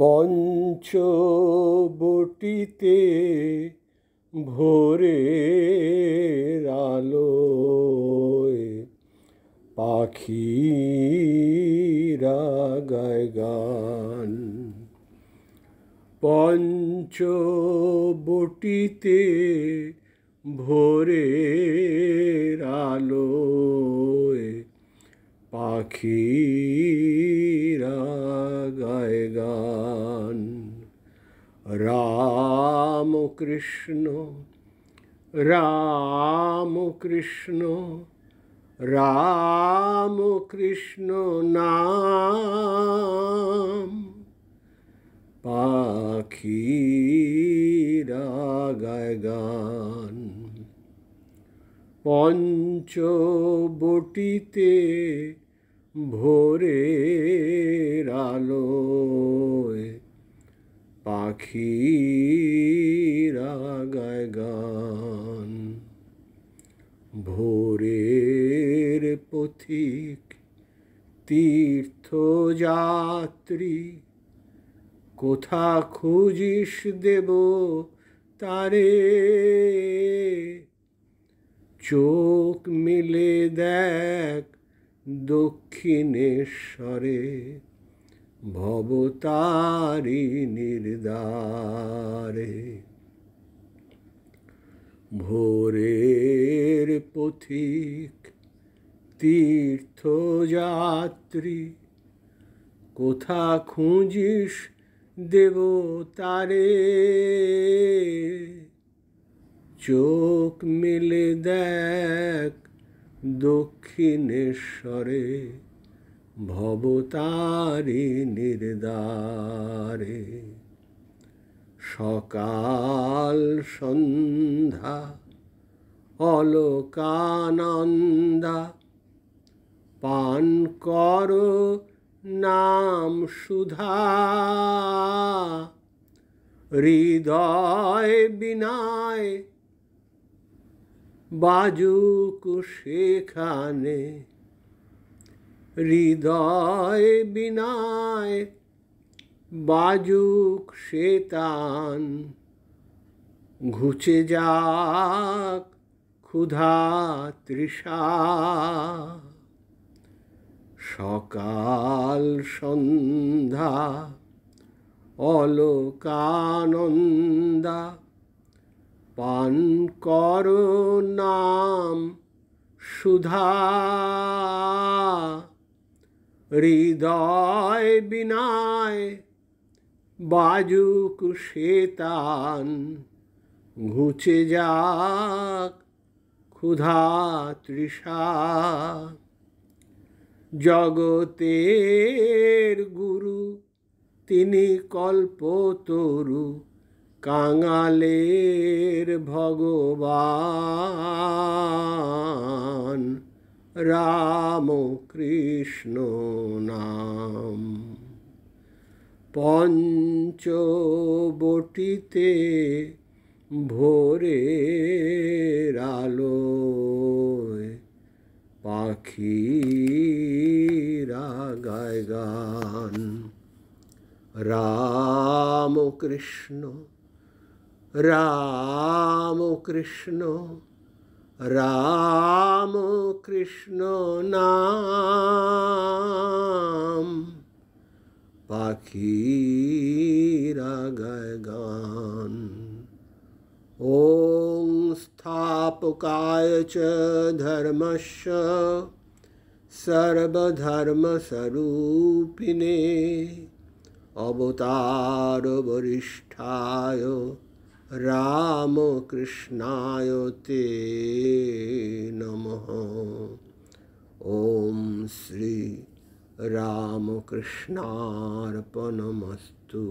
পঞ্চবটিতে ভোরে আলো পাখিরা গান পঞ্চবটিতে ভোরে আলো পাখি রাম রাম কৃষ্ণ কৃষ্ণ রাম কৃষ্ণ নাম পাখিরা গায় গান পঞ্চবটিতে ভোরে আলো পাখিরা গায় গান ভোরের পথিক তীর্থযাত্রী কোথা খুঁজিস দেব তারে চোখ মিলে দেখ দক্ষিণেশ্বরে ভবতারি নির্দারে ভোরের পথিক তীর্থযাত্রী কোথা খুঁজিস দেবতারে চোখ মেলে দেখ দক্ষিণেশ্বরে ভবতারি নির্দারে সকাল সন্ধ্যা অলোকানন্দা পান কর নাম সুধা হৃদয় বিনায় বাজুক সেখানে হৃদয় বিনায় বাজুক শেতান ঘুচে যাক ক্ষুধা তৃষা সকাল সন্ধ্যা অলোকানন্দা পান কর নাম সুধা হৃদয় বিনায় বাজুক শেতান ঘুচে যাক ক্ষুধা তৃষা জগতের গুরু তিনি কল্পতরু কাঙালের ভগবান রাম কৃষ্ণ নাম পঞ্চবটিতে ভোরে আলো পাখি রাগায় গান রাম কৃষ্ণ রাম কৃষ্ণ রাম কৃষ্ণ নাম পাখিরা গায় গান ওং স্থাপকায় চ ধর্মস্য সর্বধর্মস্বরূপিণে অবতার বরিষ্ঠায় रामकृष्णाय ते नमः ॐ श्री रामकृष्णार्पणमस्तु